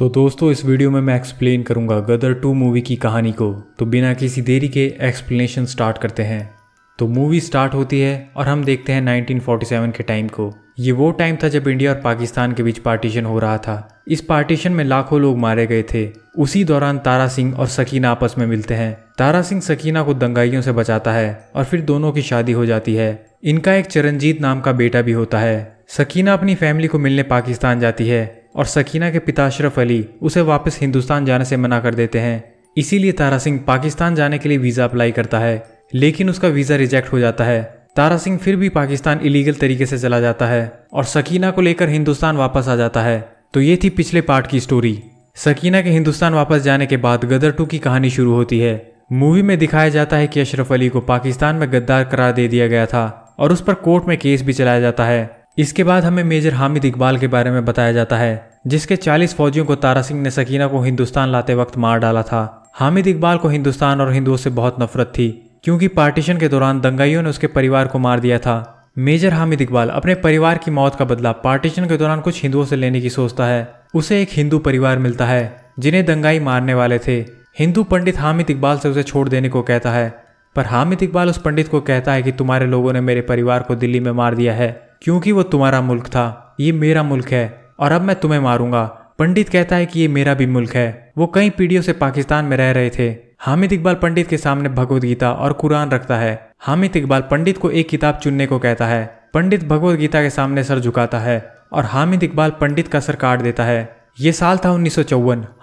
तो दोस्तों इस वीडियो में मैं एक्सप्लेन करूंगा गदर टू मूवी की कहानी को तो बिना किसी देरी के एक्सप्लेनेशन स्टार्ट करते हैं तो मूवी स्टार्ट होती है और हम देखते हैं 1947 के टाइम को ये वो टाइम था जब इंडिया और पाकिस्तान के बीच पार्टीशन हो रहा था इस पार्टीशन में लाखों लोग मारे गए थे उसी दौरान तारा सिंह और सकीना आपस में मिलते हैं तारा सिंह सकीना को दंगाइयों से बचाता है और फिर दोनों की शादी हो जाती है इनका एक चरणजीत नाम का बेटा भी होता है सकीना अपनी फैमिली को मिलने पाकिस्तान जाती है और सकीना के पिता अशरफ अली उसे वापस हिंदुस्तान जाने से मना कर देते हैं इसीलिए तारा सिंह पाकिस्तान जाने के लिए वीज़ा अप्लाई करता है लेकिन उसका वीज़ा रिजेक्ट हो जाता है तारा सिंह फिर भी पाकिस्तान इलीगल तरीके से चला जाता है और सकीना को लेकर हिंदुस्तान वापस आ जाता है तो ये थी पिछले पार्ट की स्टोरी सकीना के हिंदुस्तान वापस जाने के बाद गदर टू की कहानी शुरू होती है मूवी में दिखाया जाता है कि अशरफ अली को पाकिस्तान में गद्दार करार दे दिया गया था और उस पर कोर्ट में केस भी चलाया जाता है इसके बाद हमें मेजर हामिद इकबाल के बारे में बताया जाता है जिसके 40 फौजियों को तारा सिंह ने सकीना को हिंदुस्तान लाते वक्त मार डाला था हामिद इकबाल को हिंदुस्तान और हिंदुओं से बहुत नफरत थी क्योंकि पार्टीशन के दौरान दंगाइयों ने उसके परिवार को मार दिया था मेजर हामिद इकबाल अपने परिवार की मौत का बदला पार्टीशन के दौरान कुछ हिंदुओं से लेने की सोचता है उसे एक हिंदू परिवार मिलता है जिन्हें दंगाई मारने वाले थे हिंदू पंडित हामिद इकबाल से उसे छोड़ देने को कहता है पर हामिद इकबाल उस पंडित को कहता है कि तुम्हारे लोगों ने मेरे परिवार को दिल्ली में मार दिया है क्योंकि वो तुम्हारा मुल्क था ये मेरा मुल्क है और अब मैं तुम्हें मारूंगा पंडित कहता है कि ये मेरा भी मुल्क है वो कई पीढ़ियों से पाकिस्तान में रह रहे थे हामिद इकबाल पंडित के सामने भगवद गीता और कुरान रखता है हामिद इकबाल पंडित को एक किताब चुनने को कहता है पंडित भगवद गीता के सामने सर झुकाता है और हामिद इकबाल पंडित का सर काट देता है ये साल था उन्नीस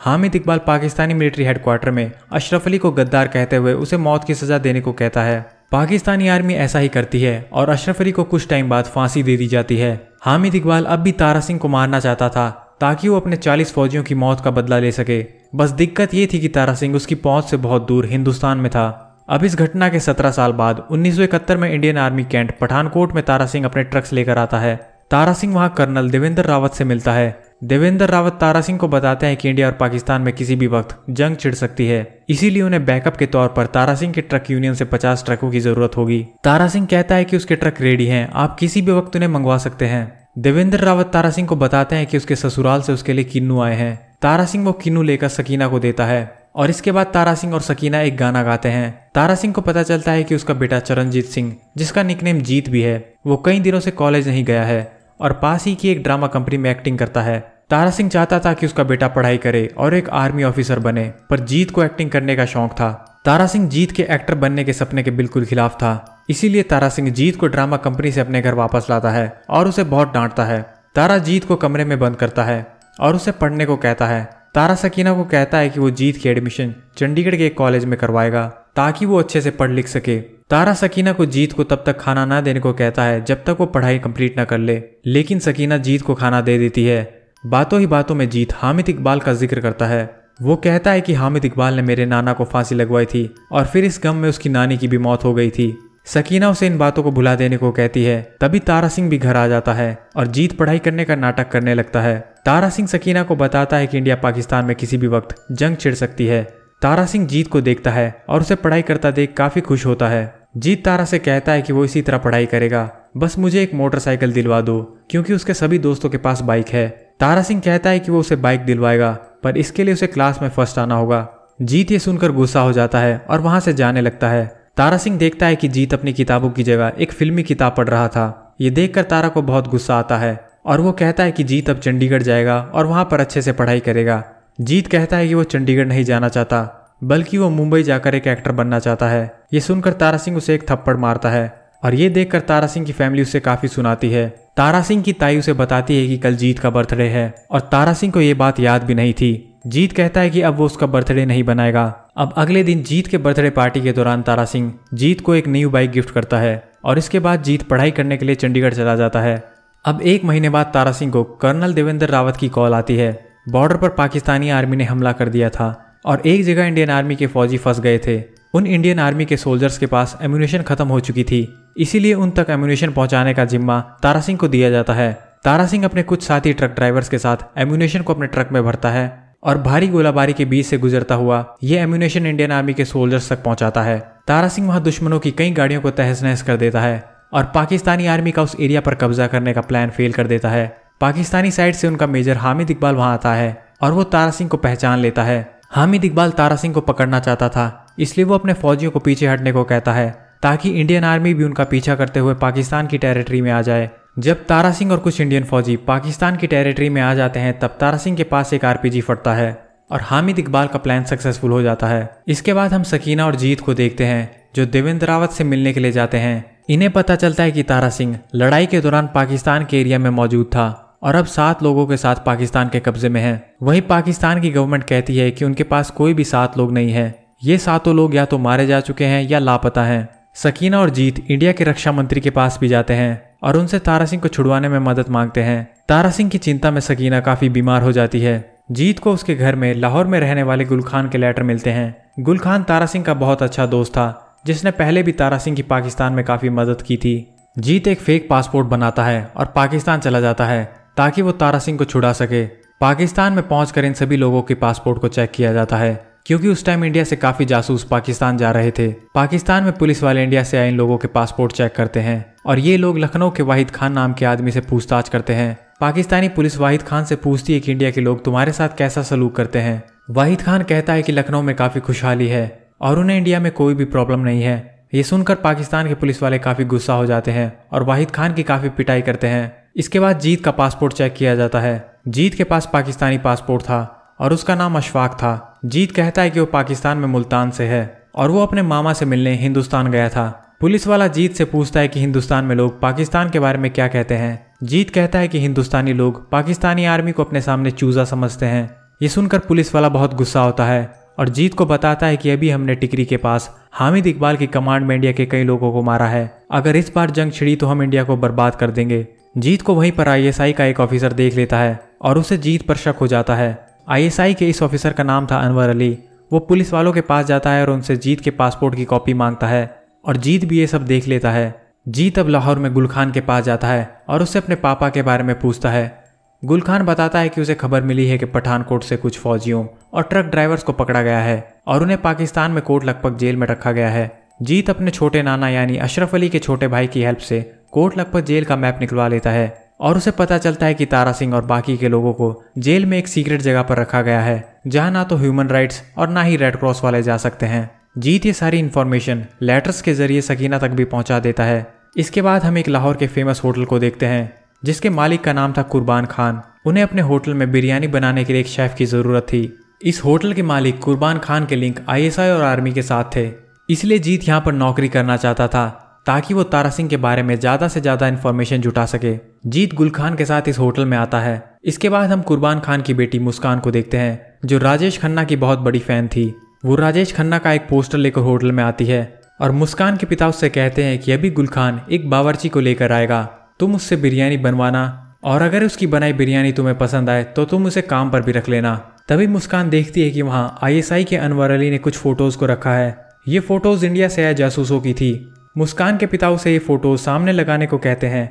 हामिद इकबाल पाकिस्तानी मिलिट्री हेडक्वार्टर में अशरफ अली को गद्दार कहते हुए उसे मौत की सजा देने को कहता है पाकिस्तानी आर्मी ऐसा ही करती है और अशरफ अली को कुछ टाइम बाद फांसी दे दी जाती है हामिद इकबाल अब भी तारा सिंह को मारना चाहता था ताकि वो अपने 40 फौजियों की मौत का बदला ले सके बस दिक्कत ये थी कि तारा सिंह उसकी पहुंच से बहुत दूर हिंदुस्तान में था अब इस घटना के 17 साल बाद 1971 में इंडियन आर्मी कैंट पठानकोट में तारा सिंह अपने ट्रक्स लेकर आता है तारा सिंह वहां कर्नल देवेंद्र रावत से मिलता है देवेंद्र रावत तारा सिंह को बताते हैं कि इंडिया और पाकिस्तान में किसी भी वक्त जंग छिड़ सकती है इसीलिए उन्हें बैकअप के तौर पर तारा सिंह के ट्रक यूनियन से 50 ट्रकों की जरूरत होगी तारा सिंह कहता है कि उसके ट्रक रेडी हैं आप किसी भी वक्त उन्हें मंगवा सकते हैं देवेंद्र रावत तारा सिंह को बताते हैं कि उसके ससुराल से उसके लिए किन्नू आए हैं तारा सिंह वो किन्नू लेकर सकीना को देता है और इसके बाद तारा सिंह और सकीना एक गाना गाते हैं तारा सिंह को पता चलता है कि उसका बेटा चरणजीत सिंह जिसका निकनेम जीत भी है वो कई दिनों से कॉलेज नहीं गया है और पास ही की एक ड्रामा कंपनी में एक्टिंग करता है तारा सिंह चाहता था कि उसका बेटा पढ़ाई करे और एक आर्मी ऑफिसर बने पर जीत को एक्टिंग करने का शौक था तारा सिंह जीत के एक्टर बनने के सपने के बिल्कुल खिलाफ था इसीलिए तारा सिंह जीत को ड्रामा कंपनी से अपने घर वापस लाता है और उसे बहुत डांटता है तारा जीत को कमरे में बंद करता है और उसे पढ़ने को कहता है तारा सकीना को कहता है कि वो जीत की एडमिशन चंडीगढ़ के एक कॉलेज में करवाएगा ताकि वो अच्छे से पढ़ लिख सके तारा सकीना को जीत को तब तक खाना ना देने को कहता है जब तक वो पढ़ाई कंप्लीट ना कर ले लेकिन सकीना जीत को खाना दे देती है बातों ही बातों में जीत हामिद इकबाल का जिक्र करता है वो कहता है कि हामिद इकबाल ने मेरे नाना को फांसी लगवाई थी और फिर इस गम में उसकी नानी की भी मौत हो गई थी सकीना उसे इन बातों को भुला देने को कहती है तभी तारा सिंह भी घर आ जाता है और जीत पढ़ाई करने का नाटक करने लगता है तारा सिंह सकीना को बताता है कि इंडिया पाकिस्तान में किसी भी वक्त जंग छिड़ सकती है तारा सिंह जीत को देखता है और उसे पढ़ाई करता देख काफी खुश होता है जीत तारा से कहता है कि वो इसी तरह पढ़ाई करेगा बस मुझे एक मोटरसाइकिल दिलवा दो क्योंकि उसके सभी दोस्तों के पास बाइक है तारा सिंह कहता है कि वो उसे बाइक दिलवाएगा पर इसके लिए उसे क्लास में फर्स्ट आना होगा जीत ये सुनकर गुस्सा हो जाता है और वहां से जाने लगता है तारा सिंह देखता है कि जीत अपनी किताबों की जगह एक फिल्मी किताब पढ़ रहा था ये देखकर तारा को बहुत गुस्सा आता है और वो कहता है कि जीत अब चंडीगढ़ जाएगा और वहां पर अच्छे से पढ़ाई करेगा जीत कहता है कि वो चंडीगढ़ नहीं जाना चाहता बल्कि वो मुंबई जाकर एक एक्टर बनना चाहता है ये सुनकर तारा सिंह उसे एक थप्पड़ मारता है और ये देखकर तारा सिंह की फैमिली उसे काफी सुनाती है तारा सिंह की ताई उसे बताती है कि कल जीत का बर्थडे है और तारा सिंह को ये बात याद भी नहीं थी जीत कहता है कि अब वो उसका बर्थडे नहीं बनाएगा अब अगले दिन जीत के बर्थडे पार्टी के दौरान तारा सिंह जीत को एक न्यू बाइक गिफ्ट करता है और इसके बाद जीत पढ़ाई करने के लिए चंडीगढ़ चला जाता है अब एक महीने बाद तारा सिंह को कर्नल देवेंद्र रावत की कॉल आती है बॉर्डर पर पाकिस्तानी आर्मी ने हमला कर दिया था और एक जगह इंडियन आर्मी के फौजी फंस गए थे उन इंडियन आर्मी के सोल्जर्स के पास एम्यूनेशन खत्म हो चुकी थी इसीलिए उन तक एम्यूनेशन पहुंचाने का जिम्मा तारा सिंह को दिया जाता है तारा सिंह अपने कुछ साथी ट्रक ड्राइवर्स के साथ एम्यूनेशन को अपने ट्रक में भरता है और भारी गोलाबारी के बीच से गुजरता हुआ ये एम्यूनेशन इंडियन आर्मी के सोल्जर्स तक पहुंचाता है तारा सिंह वहां दुश्मनों की कई गाड़ियों को तहस नहस कर देता है और पाकिस्तानी आर्मी का उस एरिया पर कब्जा करने का प्लान फेल कर देता है पाकिस्तानी साइड से उनका मेजर हामिद इकबाल वहाँ आता है और वो तारा सिंह को पहचान लेता है हामिद इकबाल तारा सिंह को पकड़ना चाहता था इसलिए वो अपने फौजियों को पीछे हटने को कहता है ताकि इंडियन आर्मी भी उनका पीछा करते हुए पाकिस्तान की टेरिटरी में आ जाए जब तारा सिंह और कुछ इंडियन फौजी पाकिस्तान की टेरिटरी में आ जाते हैं तब तारा सिंह के पास एक आरपीजी फटता है और हामिद इकबाल का प्लान सक्सेसफुल हो जाता है इसके बाद हम सकीना और जीत को देखते हैं जो देवेंद्र रावत से मिलने के लिए जाते हैं इन्हें पता चलता है कि तारा सिंह लड़ाई के दौरान पाकिस्तान के एरिया में मौजूद था और अब सात लोगों के साथ पाकिस्तान के कब्जे में है वहीं पाकिस्तान की गवर्नमेंट कहती है कि उनके पास कोई भी सात लोग नहीं है ये सातों लोग या तो मारे जा चुके हैं या लापता हैं सकीना और जीत इंडिया के रक्षा मंत्री के पास भी जाते हैं और उनसे तारा सिंह को छुड़वाने में मदद मांगते हैं तारा सिंह की चिंता में सकीना काफी बीमार हो जाती है जीत को उसके घर में लाहौर में रहने वाले गुल खान के लेटर मिलते हैं गुलखान तारा सिंह का बहुत अच्छा दोस्त था जिसने पहले भी तारा सिंह की पाकिस्तान में काफी मदद की थी जीत एक फेक पासपोर्ट बनाता है और पाकिस्तान चला जाता है ताकि वो तारा सिंह को छुड़ा सके पाकिस्तान में पहुंचकर इन सभी लोगों के पासपोर्ट को चेक किया जाता है क्योंकि उस टाइम इंडिया से काफी जासूस पाकिस्तान जा रहे थे पाकिस्तान में पुलिस वाले इंडिया से आए इन लोगों के पासपोर्ट चेक करते हैं और ये लोग लखनऊ के वाहिद खान नाम के आदमी से पूछताछ करते हैं पाकिस्तानी पुलिस वाहिद खान से पूछती है कि इंडिया के लोग तुम्हारे साथ कैसा सलूक करते हैं वाहिद खान कहता है कि लखनऊ में काफी खुशहाली है और उन्हें इंडिया में कोई भी प्रॉब्लम नहीं है ये सुनकर पाकिस्तान के पुलिस वाले काफी गुस्सा हो जाते हैं और वाहिद खान की काफी पिटाई करते हैं इसके बाद जीत का पासपोर्ट चेक किया जाता है जीत के पास पाकिस्तानी पासपोर्ट था और उसका नाम अशफाक था जीत कहता है कि वो पाकिस्तान में मुल्तान से है और वो अपने मामा से मिलने हिंदुस्तान गया था पुलिस वाला जीत से पूछता है कि हिंदुस्तान में लोग पाकिस्तान के बारे में क्या कहते हैं जीत कहता है कि हिंदुस्तानी लोग पाकिस्तानी आर्मी को अपने सामने चूजा समझते हैं ये सुनकर पुलिस वाला बहुत गुस्सा होता है और जीत को बताता है कि अभी हमने टिकरी के पास हामिद इकबाल की कमांड में इंडिया के कई लोगों को मारा है अगर इस बार जंग छिड़ी तो हम इंडिया को बर्बाद कर देंगे जीत को वहीं पर आईएसआई का एक ऑफिसर देख लेता है और उसे जीत पर शक हो जाता है आईएसआई के इस ऑफिसर का नाम था अनवर अली वो पुलिस वालों के पास जाता है और उनसे जीत के पासपोर्ट की कॉपी मांगता है और जीत भी ये सब देख लेता है जीत अब लाहौर में गुलखान के पास जाता है और उससे अपने पापा के बारे में पूछता है गुलखान बताता है कि उसे खबर मिली है कि पठानकोट से कुछ फौजियों और ट्रक ड्राइवर्स को पकड़ा गया है और उन्हें पाकिस्तान में कोट लगभग जेल में रखा गया है जीत अपने छोटे नाना यानी अशरफ अली के छोटे भाई की हेल्प से कोर्ट लगभग जेल का मैप निकलवा लेता है और उसे पता चलता है कि तारा सिंह और बाकी के लोगों को जेल में एक सीक्रेट जगह पर रखा गया है जहां ना तो ह्यूमन राइट्स और ना ही रेड क्रॉस वाले जा सकते हैं जीत ये सारी इन्फॉर्मेशन लेटर्स के जरिए सकीना तक भी पहुंचा देता है इसके बाद हम एक लाहौर के फेमस होटल को देखते हैं जिसके मालिक का नाम था कुर्बान खान उन्हें अपने होटल में बिरयानी बनाने के लिए एक शेफ की ज़रूरत थी इस होटल के मालिक कुर्बान खान के लिंक आईएसआई और आर्मी के साथ थे इसलिए जीत यहाँ पर नौकरी करना चाहता था ताकि वो तारा सिंह के बारे में ज़्यादा से ज़्यादा इन्फॉर्मेशन जुटा सके जीत गुल खान के साथ इस होटल में आता है इसके बाद हम कुर्बान खान की बेटी मुस्कान को देखते हैं जो राजेश खन्ना की बहुत बड़ी फ़ैन थी वो राजेश खन्ना का एक पोस्टर लेकर होटल में आती है और मुस्कान के पिता उससे कहते हैं कि अभी गुल खान एक बावर्ची को लेकर आएगा तुम उससे बिरयानी बनवाना और अगर उसकी बनाई बिरयानी तुम्हें पसंद आए तो तुम उसे काम पर भी रख लेना तभी मुस्कान देखती है कि वहाँ आईएसआई के अनवर अली ने कुछ फ़ोटोज़ को रखा है ये फ़ोटोज़ इंडिया से आए जासूसों की थी मुस्कान के पिता उसे ये फ़ोटो सामने लगाने को कहते हैं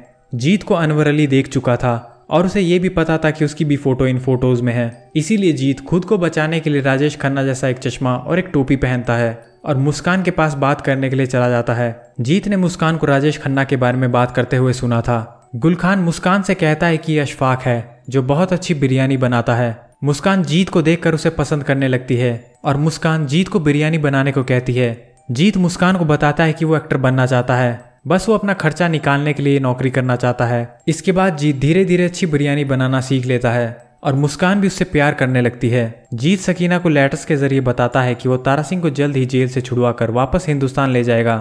जीत को अनवर अली देख चुका था और उसे ये भी पता था कि उसकी भी फ़ोटो इन फोटोज़ में है इसीलिए जीत खुद को बचाने के लिए राजेश खन्ना जैसा एक चश्मा और एक टोपी पहनता है और मुस्कान के पास बात करने के लिए चला जाता है जीत ने मुस्कान को राजेश खन्ना के बारे में बात करते हुए सुना था गुलखान मुस्कान से कहता है कि ये अशफाक है जो बहुत अच्छी बिरयानी बनाता है मुस्कान जीत को देखकर उसे पसंद करने लगती है और मुस्कान जीत को बिरयानी बनाने को कहती है जीत मुस्कान को बताता है कि वो एक्टर बनना चाहता है बस वो अपना खर्चा निकालने के लिए नौकरी करना चाहता है इसके बाद जीत धीरे धीरे अच्छी बिरयानी बनाना सीख लेता है और मुस्कान भी उससे प्यार करने लगती है जीत सकीना को लेटर्स के जरिए बताता है कि वो तारा सिंह को जल्द ही जेल से छुड़वा कर वापस हिंदुस्तान ले जाएगा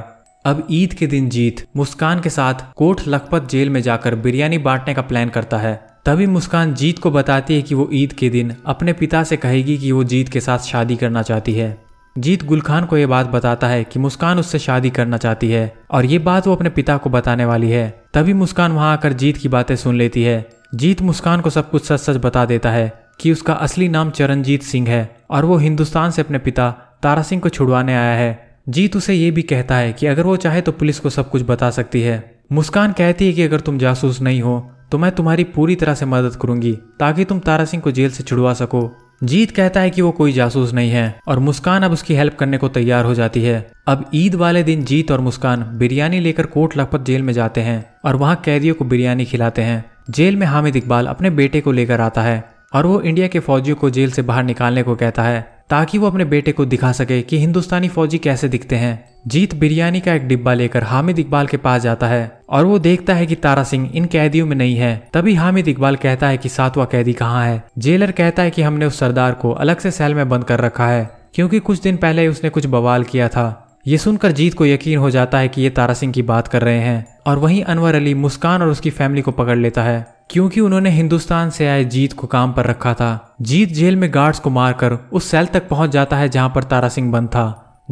अब ईद के दिन जीत मुस्कान के साथ कोठ लखपत जेल में जाकर बिरयानी बांटने का प्लान करता है तभी मुस्कान जीत को बताती है कि वो ईद के दिन अपने पिता से कहेगी कि वो जीत के साथ शादी करना चाहती है जीत गुलखान को यह बात बताता है कि मुस्कान उससे शादी करना चाहती है और ये बात वो अपने पिता को बताने वाली है तभी मुस्कान वहां आकर जीत की बातें सुन लेती है जीत मुस्कान को सब कुछ सच सच बता देता है कि उसका असली नाम चरणजीत सिंह है और वो हिंदुस्तान से अपने पिता तारा सिंह को छुड़वाने आया है जीत उसे ये भी कहता है कि अगर वो चाहे तो पुलिस को सब कुछ बता सकती है मुस्कान कहती है कि अगर तुम जासूस नहीं हो तो मैं तुम्हारी पूरी तरह से मदद करूंगी ताकि तुम तारा सिंह को जेल से छुड़वा सको जीत कहता है कि वो कोई जासूस नहीं है और मुस्कान अब उसकी हेल्प करने को तैयार हो जाती है अब ईद वाले दिन जीत और मुस्कान बिरयानी लेकर कोट लखपत जेल में जाते हैं और वहाँ कैदियों को बिरयानी खिलाते हैं जेल में हामिद इकबाल अपने बेटे को लेकर आता है और वो इंडिया के फौजियों को जेल से बाहर निकालने को कहता है ताकि वो अपने बेटे को दिखा सके कि हिंदुस्तानी फौजी कैसे दिखते हैं जीत बिरयानी का एक डिब्बा लेकर हामिद इकबाल के पास जाता है और वो देखता है कि तारा सिंह इन कैदियों में नहीं है तभी हामिद इकबाल कहता है कि सातवां कैदी कहाँ है जेलर कहता है कि हमने उस सरदार को अलग से सेल में बंद कर रखा है क्योंकि कुछ दिन पहले उसने कुछ बवाल किया था ये सुनकर जीत को यकीन हो जाता है कि ये तारा सिंह की बात कर रहे हैं और वहीं अनवर अली मुस्कान और उसकी फैमिली को पकड़ लेता है क्योंकि उन्होंने हिंदुस्तान से आए जीत को काम पर रखा था जीत जेल में गार्ड्स को मारकर उस सेल तक पहुंच जाता है जहां पर तारा सिंह बंद था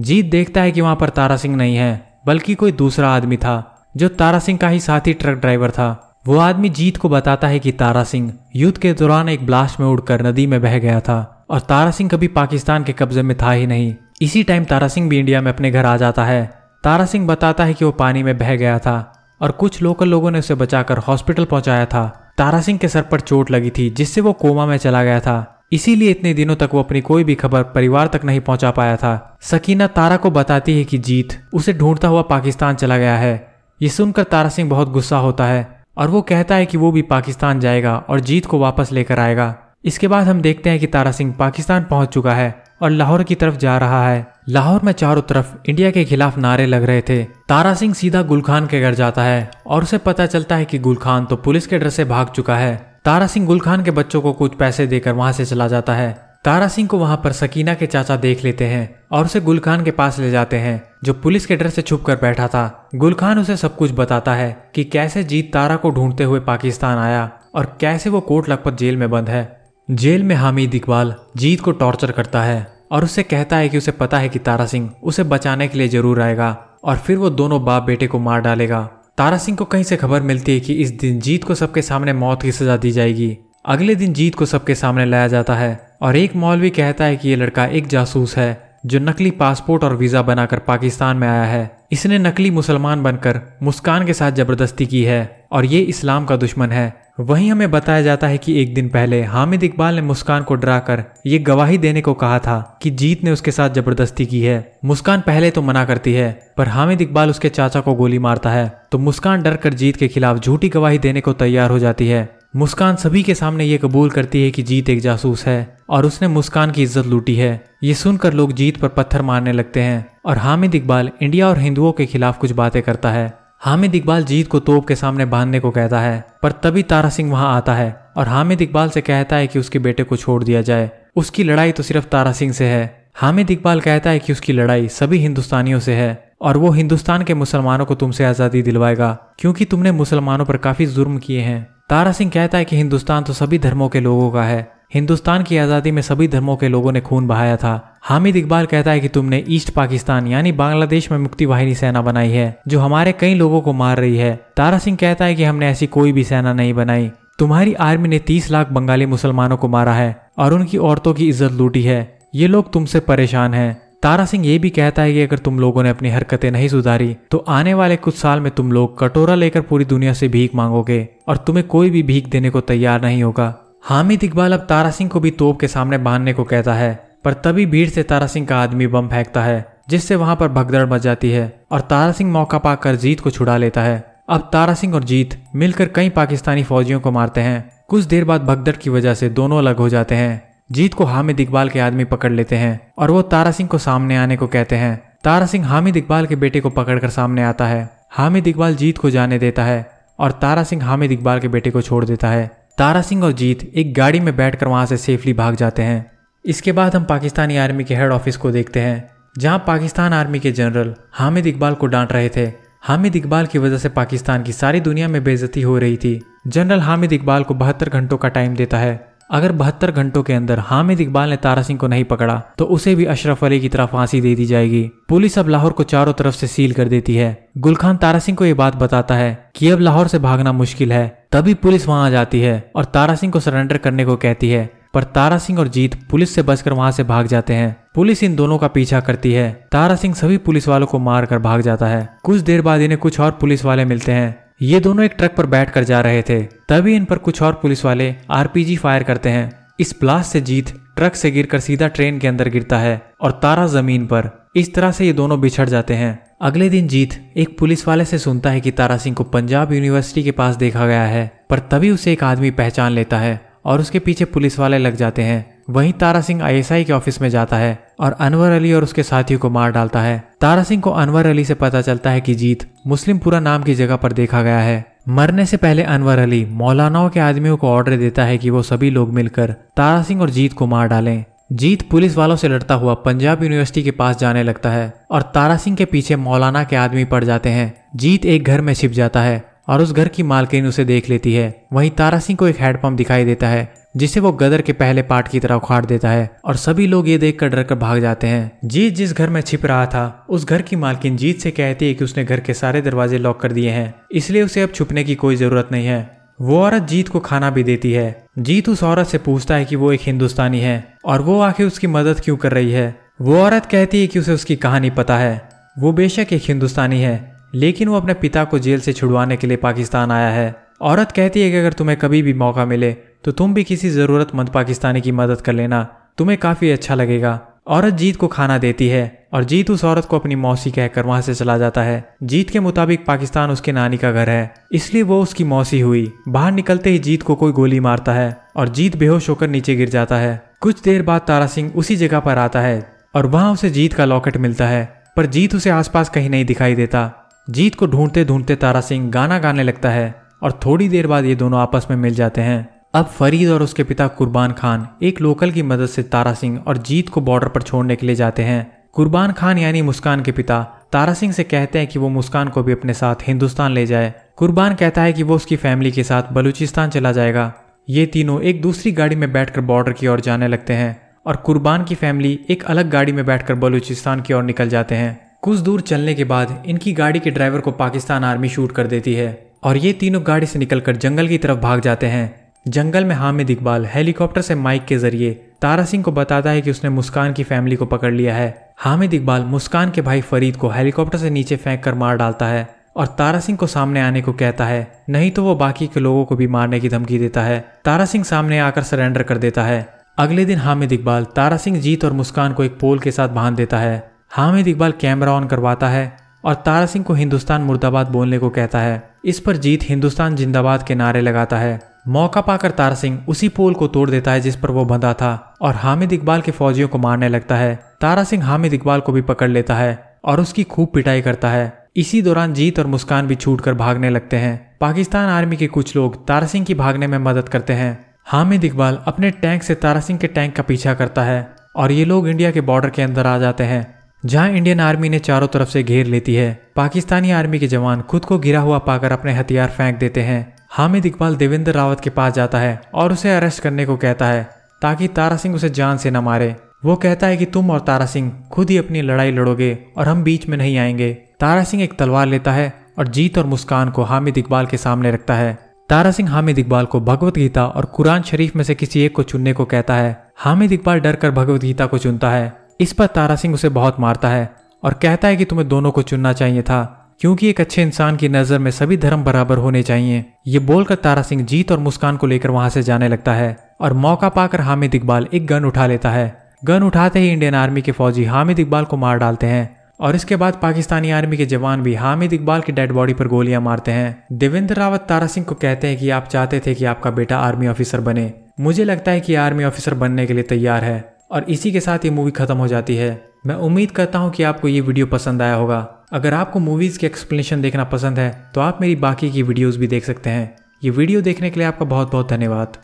जीत देखता है कि वहां पर तारा सिंह नहीं है बल्कि कोई दूसरा आदमी था जो तारा सिंह का ही साथी ट्रक ड्राइवर था वो आदमी जीत को बताता है कि तारा सिंह युद्ध के दौरान एक ब्लास्ट में उड़कर नदी में बह गया था और तारा सिंह कभी पाकिस्तान के कब्जे में था ही नहीं इसी टाइम तारा सिंह भी इंडिया में अपने घर आ जाता है तारा सिंह बताता है कि वो पानी में बह गया था और कुछ लोकल लोगों ने उसे बचाकर हॉस्पिटल पहुंचाया था तारा सिंह के सर पर चोट लगी थी जिससे वो कोमा में चला गया था इसीलिए इतने दिनों तक वो अपनी कोई भी खबर परिवार तक नहीं पहुंचा पाया था सकीना तारा को बताती है कि जीत उसे ढूंढता हुआ पाकिस्तान चला गया है ये सुनकर तारा सिंह बहुत गुस्सा होता है और वो कहता है कि वो भी पाकिस्तान जाएगा और जीत को वापस लेकर आएगा इसके बाद हम देखते हैं कि तारा सिंह पाकिस्तान पहुंच चुका है और लाहौर की तरफ जा रहा है लाहौर में चारों तरफ इंडिया के खिलाफ नारे लग रहे थे तारा सिंह सीधा गुलखान के घर जाता है और उसे पता चलता है कि गुलखान तो पुलिस के डर से भाग चुका है तारा सिंह गुलखान के बच्चों को कुछ पैसे देकर वहां से चला जाता है तारा सिंह को वहां पर सकीना के चाचा देख लेते हैं और उसे गुलखान के पास ले जाते हैं जो पुलिस के डर से छुप कर बैठा था गुलखान उसे सब कुछ बताता है कि कैसे जीत तारा को ढूंढते हुए पाकिस्तान आया और कैसे वो कोट लखपत जेल में बंद है जेल में हामिद इकबाल जीत को टॉर्चर करता है और उसे कहता है कि उसे पता है कि तारा सिंह उसे बचाने के लिए जरूर आएगा और फिर वो दोनों बाप बेटे को मार डालेगा तारा सिंह को कहीं से खबर मिलती है कि इस दिन जीत को सबके सामने मौत की सजा दी जाएगी अगले दिन जीत को सबके सामने लाया जाता है और एक मौलवी कहता है कि ये लड़का एक जासूस है जो नकली पासपोर्ट और वीजा बनाकर पाकिस्तान में आया है इसने नकली मुसलमान बनकर मुस्कान के साथ जबरदस्ती की है और ये इस्लाम का दुश्मन है वहीं हमें बताया जाता है कि एक दिन पहले हामिद इकबाल ने मुस्कान को डरा कर ये गवाही देने को कहा था कि जीत ने उसके साथ जबरदस्ती की है मुस्कान पहले तो मना करती है पर हामिद इकबाल उसके चाचा को गोली मारता है तो मुस्कान डर कर जीत के खिलाफ झूठी गवाही देने को तैयार हो जाती है मुस्कान सभी के सामने ये कबूल करती है कि जीत एक जासूस है और उसने मुस्कान की इज्जत लूटी है ये सुनकर लोग जीत पर पत्थर मारने लगते हैं और हामिद इकबाल इंडिया और हिंदुओं के खिलाफ कुछ बातें करता है हामिद इकबाल जीत को तोप के सामने बांधने को कहता है पर तभी तारा सिंह वहां आता है और हामिद इकबाल से कहता है कि उसके बेटे को छोड़ दिया जाए उसकी लड़ाई तो सिर्फ तारा सिंह से है हामिद इकबाल कहता है कि उसकी लड़ाई सभी हिंदुस्तानियों से है और वो हिंदुस्तान के मुसलमानों को तुमसे आज़ादी दिलवाएगा क्योंकि तुमने मुसलमानों पर काफ़ी जुर्म किए हैं तारा सिंह कहता है कि हिंदुस्तान तो सभी धर्मों के लोगों का है हिंदुस्तान की आज़ादी में सभी धर्मों के लोगों ने खून बहाया था हामिद इकबाल कहता है कि तुमने ईस्ट पाकिस्तान यानी बांग्लादेश में मुक्ति वाहिनी सेना बनाई है जो हमारे कई लोगों को मार रही है तारा सिंह कहता है कि हमने ऐसी कोई भी सेना नहीं बनाई तुम्हारी आर्मी ने 30 लाख बंगाली मुसलमानों को मारा है और उनकी औरतों की इज्जत लूटी है ये लोग तुमसे परेशान हैं तारा सिंह ये भी कहता है कि अगर तुम लोगों ने अपनी हरकतें नहीं सुधारी तो आने वाले कुछ साल में तुम लोग कटोरा लेकर पूरी दुनिया से भीख मांगोगे और तुम्हें कोई भी भीख देने को तैयार नहीं होगा हामिद इकबाल अब तारा सिंह को भी तोप के सामने बांधने को कहता है पर तभी भीड़ से तारा सिंह का आदमी बम फेंकता है जिससे वहां पर भगदड़ मच जाती है और तारा सिंह मौका पाकर जीत को छुड़ा लेता है अब तारा सिंह और जीत मिलकर कई पाकिस्तानी फौजियों को मारते हैं कुछ देर बाद भगदड़ की वजह से दोनों अलग हो जाते हैं जीत को हामिद इकबाल के आदमी पकड़ लेते हैं और वो तारा सिंह को सामने आने को कहते हैं तारा सिंह हामिद इकबाल के बेटे को पकड़कर सामने आता है हामिद इकबाल जीत को जाने देता है और तारा सिंह हामिद इकबाल के बेटे को छोड़ देता है तारा सिंह और जीत एक गाड़ी में बैठकर वहाँ से सेफली भाग जाते हैं इसके बाद हम पाकिस्तानी आर्मी के हेड ऑफिस को देखते हैं जहाँ पाकिस्तान आर्मी के जनरल हामिद इकबाल को डांट रहे थे हामिद इकबाल की वजह से पाकिस्तान की सारी दुनिया में बेजती हो रही थी जनरल हामिद इकबाल को बहत्तर घंटों का टाइम देता है अगर बहत्तर घंटों के अंदर हामिद इकबाल ने तारा सिंह को नहीं पकड़ा तो उसे भी अशरफ अली की तरफ फांसी दे दी जाएगी पुलिस अब लाहौर को चारों तरफ से सील कर देती है गुलखान तारा सिंह को ये बात बताता है कि अब लाहौर से भागना मुश्किल है तभी पुलिस वहां आ जाती है और तारा सिंह को सरेंडर करने को कहती है पर तारा सिंह और जीत पुलिस से बचकर वहां से भाग जाते हैं पुलिस इन दोनों का पीछा करती है तारा सिंह सभी पुलिस वालों को मार कर भाग जाता है कुछ देर बाद इन्हें कुछ और पुलिस वाले मिलते हैं ये दोनों एक ट्रक पर बैठ कर जा रहे थे तभी इन पर कुछ और पुलिस वाले आरपीजी फायर करते हैं इस ब्लास्ट से जीत ट्रक से गिरकर सीधा ट्रेन के अंदर गिरता है और तारा जमीन पर इस तरह से ये दोनों बिछड़ जाते हैं अगले दिन जीत एक पुलिस वाले से सुनता है कि तारा सिंह को पंजाब यूनिवर्सिटी के पास देखा गया है पर तभी उसे एक आदमी पहचान लेता है और उसके पीछे पुलिस वाले लग जाते हैं वहीं तारा सिंह आईएसआई के ऑफिस में जाता है और अनवर अली और उसके साथियों को मार डालता है तारा सिंह को अनवर अली से पता चलता है कि जीत मुस्लिमपुरा नाम की जगह पर देखा गया है मरने से पहले अनवर अली मौलानाओं के आदमियों को ऑर्डर देता है कि वो सभी लोग मिलकर तारा सिंह और जीत को मार डालें जीत पुलिस वालों से लड़ता हुआ पंजाब यूनिवर्सिटी के पास जाने लगता है और तारा सिंह के पीछे मौलाना के आदमी पड़ जाते हैं जीत एक घर में छिप जाता है और उस घर की मालकिन उसे देख लेती है वहीं तारा सिंह को एक हैंडपंप दिखाई देता है जिसे वो गदर के पहले पार्ट की तरह उखाड़ देता है और सभी लोग ये देख कर डर कर भाग जाते हैं जीत जिस घर में छिप रहा था उस घर की मालकिन जीत से कहती है कि उसने घर के सारे दरवाजे लॉक कर दिए हैं इसलिए उसे अब छुपने की कोई जरूरत नहीं है वो औरत जीत को खाना भी देती है जीत उस औरत से पूछता है कि वो एक हिंदुस्तानी है और वो आखिर उसकी मदद क्यों कर रही है वो औरत कहती है कि उसे उसकी कहानी पता है वो बेशक एक हिंदुस्तानी है लेकिन वो अपने पिता को जेल से छुड़वाने के लिए पाकिस्तान आया है औरत कहती है कि अगर तुम्हें कभी भी मौका मिले तो तुम भी किसी ज़रूरतमंद पाकिस्तानी की मदद कर लेना तुम्हें काफ़ी अच्छा लगेगा औरत जीत को खाना देती है और जीत उस औरत को अपनी मौसी कहकर वहां से चला जाता है जीत के मुताबिक पाकिस्तान उसके नानी का घर है इसलिए वो उसकी मौसी हुई बाहर निकलते ही जीत को कोई गोली मारता है और जीत बेहोश होकर नीचे गिर जाता है कुछ देर बाद तारा सिंह उसी जगह पर आता है और वहां उसे जीत का लॉकेट मिलता है पर जीत उसे आसपास कहीं नहीं दिखाई देता जीत को ढूंढते ढूंढते तारा सिंह गाना गाने लगता है और थोड़ी देर बाद ये दोनों आपस में मिल जाते हैं अब फरीद और उसके पिता कुर्बान खान एक लोकल की मदद से तारा सिंह और जीत को बॉर्डर पर छोड़ने के लिए जाते हैं कुर्बान खान यानी मुस्कान के पिता तारा सिंह से कहते हैं कि वो मुस्कान को भी अपने साथ हिंदुस्तान ले जाए कुर्बान कहता है कि वो उसकी फैमिली के साथ बलूचिस्तान चला जाएगा ये तीनों एक दूसरी गाड़ी में बैठकर बॉर्डर की ओर जाने लगते हैं और कुर्बान की फैमिली एक अलग गाड़ी में बैठकर बलूचिस्तान की ओर निकल जाते हैं कुछ दूर चलने के बाद इनकी गाड़ी के ड्राइवर को पाकिस्तान आर्मी शूट कर देती है और ये तीनों गाड़ी से निकलकर जंगल की तरफ भाग जाते हैं जंगल में हामिद इकबाल हेलीकॉप्टर से माइक के जरिए तारा सिंह को बताता है कि उसने मुस्कान की फैमिली को पकड़ लिया है हामिद इकबाल मुस्कान के भाई फरीद को हेलीकॉप्टर से नीचे फेंक कर मार डालता है और तारा सिंह को सामने आने को कहता है नहीं तो वो बाकी के लोगों को भी मारने की धमकी देता है तारा सिंह सामने आकर सरेंडर कर देता है अगले दिन हामिद इकबाल तारा सिंह जीत और मुस्कान को एक पोल के साथ बांध देता है हामिद इकबाल कैमरा ऑन करवाता है और तारा सिंह को हिंदुस्तान मुर्दाबाद बोलने को कहता है इस पर जीत हिंदुस्तान जिंदाबाद के नारे लगाता है मौका पाकर तारा सिंह उसी पोल को तोड़ देता है जिस पर वो बंधा था और हामिद इकबाल के फौजियों को मारने लगता है तारा सिंह हामिद इकबाल को भी पकड़ लेता है और उसकी खूब पिटाई करता है इसी दौरान जीत और मुस्कान भी छूट कर भागने लगते हैं पाकिस्तान आर्मी के कुछ लोग तारा सिंह की भागने में मदद करते हैं हामिद इकबाल अपने टैंक से तारा सिंह के टैंक का पीछा करता है और ये लोग इंडिया के बॉर्डर के अंदर आ जाते हैं जहां इंडियन आर्मी ने चारों तरफ से घेर लेती है पाकिस्तानी आर्मी के जवान खुद को घिरा हुआ पाकर अपने हथियार फेंक देते हैं हामिद इकबाल देवेंद्र रावत के पास जाता है और उसे अरेस्ट करने को कहता है ताकि तारा सिंह उसे जान से न मारे वो कहता है कि तुम और तारा सिंह खुद ही अपनी लड़ाई लड़ोगे और हम बीच में नहीं आएंगे तारा सिंह एक तलवार लेता है और जीत और मुस्कान को हामिद इकबाल के सामने रखता है तारा सिंह हामिद इकबाल को भगवत गीता और कुरान शरीफ में से किसी एक को चुनने को कहता है हामिद इकबाल डर कर भगवत गीता को चुनता है इस पर तारा सिंह उसे बहुत मारता है और कहता है कि तुम्हें दोनों को चुनना चाहिए था क्योंकि एक अच्छे इंसान की नजर में सभी धर्म बराबर होने चाहिए ये बोलकर तारा सिंह जीत और मुस्कान को लेकर वहां से जाने लगता है और मौका पाकर हामिद इकबाल एक गन उठा लेता है गन उठाते ही इंडियन आर्मी के फौजी हामिद इकबाल को मार डालते हैं और इसके बाद पाकिस्तानी आर्मी के जवान भी हामिद इकबाल की डेड बॉडी पर गोलियां मारते हैं देवेंद्र रावत तारा सिंह को कहते हैं कि आप चाहते थे कि आपका बेटा आर्मी ऑफिसर बने मुझे लगता है कि आर्मी ऑफिसर बनने के लिए तैयार है और इसी के साथ ये मूवी खत्म हो जाती है मैं उम्मीद करता हूँ कि आपको ये वीडियो पसंद आया होगा अगर आपको मूवीज़ के एक्सप्लेनेशन देखना पसंद है तो आप मेरी बाकी की वीडियोज़ भी देख सकते हैं ये वीडियो देखने के लिए आपका बहुत बहुत धन्यवाद